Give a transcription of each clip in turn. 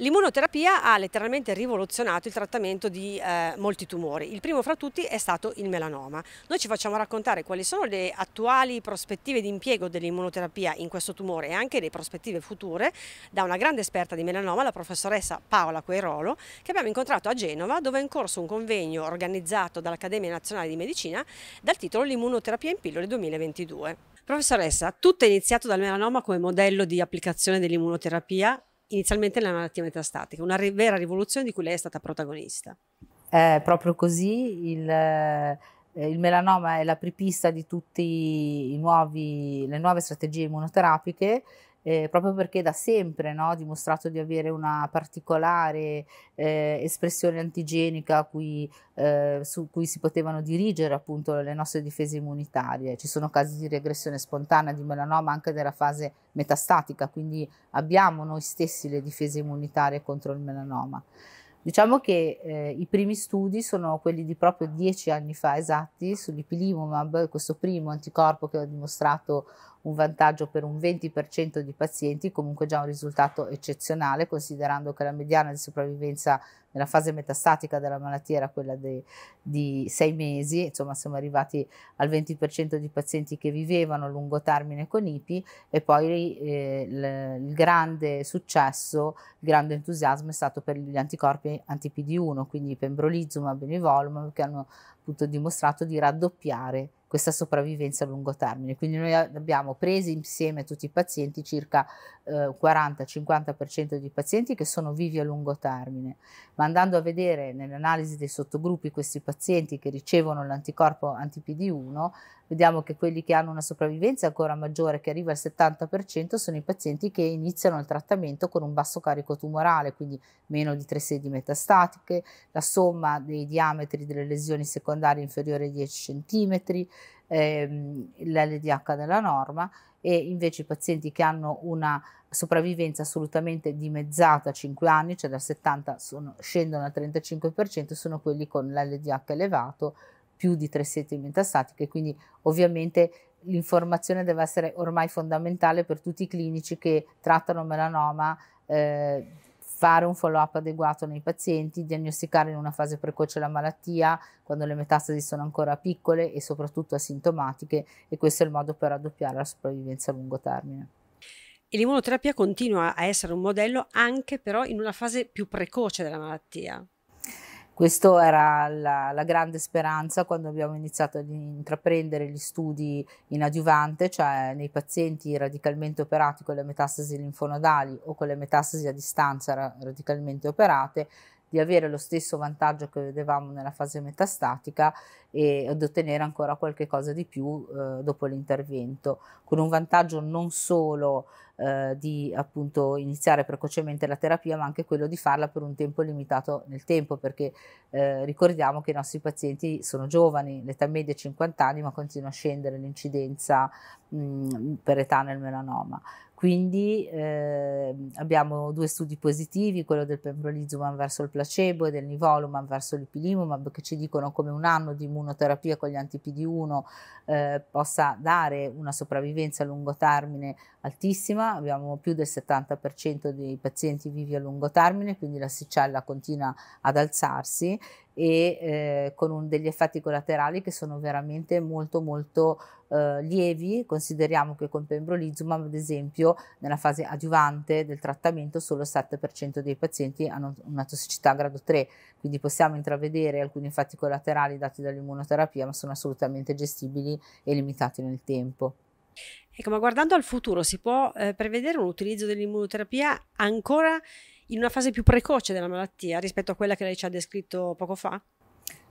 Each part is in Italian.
L'immunoterapia ha letteralmente rivoluzionato il trattamento di eh, molti tumori. Il primo fra tutti è stato il melanoma. Noi ci facciamo raccontare quali sono le attuali prospettive di impiego dell'immunoterapia in questo tumore e anche le prospettive future da una grande esperta di melanoma, la professoressa Paola Queirolo, che abbiamo incontrato a Genova dove è in corso un convegno organizzato dall'Accademia Nazionale di Medicina dal titolo L'immunoterapia in pillole 2022. Professoressa, tutto è iniziato dal melanoma come modello di applicazione dell'immunoterapia inizialmente nella malattia metastatica, una vera rivoluzione di cui lei è stata protagonista. È proprio così, il, eh, il melanoma è la pripista di tutte le nuove strategie immunoterapiche eh, proprio perché da sempre ha dimostrato di avere una particolare eh, espressione antigenica cui, eh, su cui si potevano dirigere appunto le nostre difese immunitarie. Ci sono casi di regressione spontanea di melanoma anche nella fase metastatica, quindi abbiamo noi stessi le difese immunitarie contro il melanoma. Diciamo che eh, i primi studi sono quelli di proprio dieci anni fa esatti sull'ipilimumab, questo primo anticorpo che ha dimostrato un vantaggio per un 20% di pazienti, comunque già un risultato eccezionale considerando che la mediana di sopravvivenza nella fase metastatica della malattia era quella de, di sei mesi, insomma siamo arrivati al 20% di pazienti che vivevano a lungo termine con IPI e poi eh, l, il grande successo, il grande entusiasmo è stato per gli anticorpi anti-PD1, quindi pembrolizumab e nivolumab che hanno appunto dimostrato di raddoppiare questa sopravvivenza a lungo termine. Quindi noi abbiamo preso insieme tutti i pazienti circa eh, 40-50% di pazienti che sono vivi a lungo termine, ma andando a vedere nell'analisi dei sottogruppi questi pazienti che ricevono l'anticorpo anti-PD1 Vediamo che quelli che hanno una sopravvivenza ancora maggiore, che arriva al 70%, sono i pazienti che iniziano il trattamento con un basso carico tumorale, quindi meno di 3 sedi metastatiche, la somma dei diametri delle lesioni secondarie inferiore ai 10 cm, ehm, l'LDH della norma e invece i pazienti che hanno una sopravvivenza assolutamente dimezzata a 5 anni, cioè dal 70 sono, scendono al 35%, sono quelli con l'LDH elevato più di tre siti metastatiche, quindi ovviamente l'informazione deve essere ormai fondamentale per tutti i clinici che trattano melanoma, eh, fare un follow-up adeguato nei pazienti, diagnosticare in una fase precoce la malattia, quando le metastasi sono ancora piccole e soprattutto asintomatiche e questo è il modo per raddoppiare la sopravvivenza a lungo termine. E l'immunoterapia continua a essere un modello anche però in una fase più precoce della malattia. Questa era la, la, grande speranza quando abbiamo iniziato ad intraprendere gli studi in adiuvante, cioè nei pazienti radicalmente operati con le metastasi linfonodali o con le metastasi a distanza radicalmente operate, di avere lo stesso vantaggio che vedevamo nella fase metastatica e ad ottenere ancora qualche cosa di più eh, dopo l'intervento, con un vantaggio non solo eh, di appunto iniziare precocemente la terapia, ma anche quello di farla per un tempo limitato nel tempo, perché eh, ricordiamo che i nostri pazienti sono giovani, l'età media è 50 anni, ma continua a scendere l'incidenza mh, per età nel melanoma. Quindi eh, abbiamo due studi positivi, quello del pembrolizumab verso il placebo e del nivolumab verso l'ipilimumab, che ci dicono come un anno di immunoterapia con gli anti-PD1 eh, possa dare una sopravvivenza a lungo termine altissima abbiamo più del 70% dei pazienti vivi a lungo termine, quindi la sicella continua ad alzarsi e eh, con un, degli effetti collaterali che sono veramente molto molto eh, lievi. Consideriamo che con pembrolizumab, ad esempio, nella fase adiuvante del trattamento solo il 7% dei pazienti hanno una tossicità grado 3, quindi possiamo intravedere alcuni effetti collaterali dati dall'immunoterapia, ma sono assolutamente gestibili e limitati nel tempo. Ecco, ma guardando al futuro si può eh, prevedere un utilizzo dell'immunoterapia ancora in una fase più precoce della malattia rispetto a quella che lei ci ha descritto poco fa?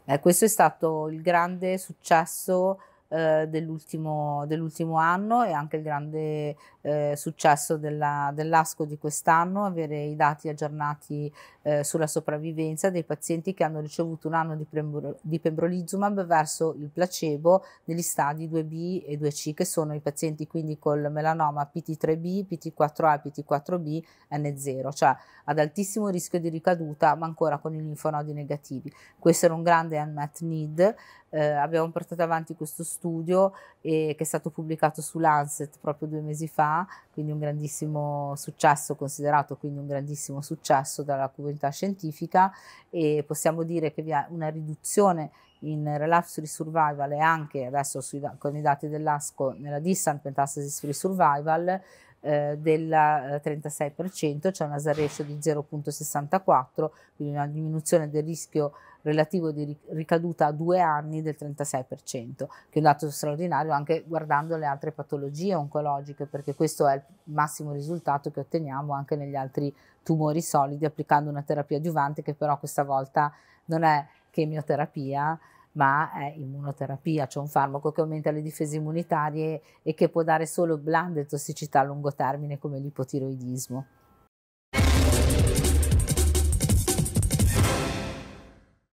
Eh, questo è stato il grande successo eh, dell'ultimo, dell'ultimo, anno e anche il grande eh, successo della, dell'ASCO di quest'anno, avere i dati aggiornati eh, sulla sopravvivenza dei pazienti che hanno ricevuto un anno di, prembro, di pembrolizumab verso il placebo negli stadi 2B e 2C, che sono i pazienti quindi col melanoma PT3B, PT4A e PT4B N0, cioè ad altissimo rischio di ricaduta, ma ancora con i linfonodi negativi. Questo era un grande unmet need eh, abbiamo portato avanti questo studio eh, che è stato pubblicato su Lancet proprio due mesi fa, quindi un grandissimo successo, considerato quindi un grandissimo successo dalla comunità scientifica e possiamo dire che vi è una riduzione in relapse free survival e anche adesso sui, con i dati dell'ASCO nella distant metastasis free survival eh, del 36%, eh, c'è cioè una ratio di 0.64, quindi una diminuzione del rischio relativo di ricaduta a due anni del 36%, che è un dato straordinario anche guardando le altre patologie oncologiche, perché questo è il massimo risultato che otteniamo anche negli altri tumori solidi applicando una terapia adiuvante che però questa volta non è chemioterapia, ma è immunoterapia, cioè un farmaco che aumenta le difese immunitarie e che può dare solo blande tossicità a lungo termine come l'ipotiroidismo.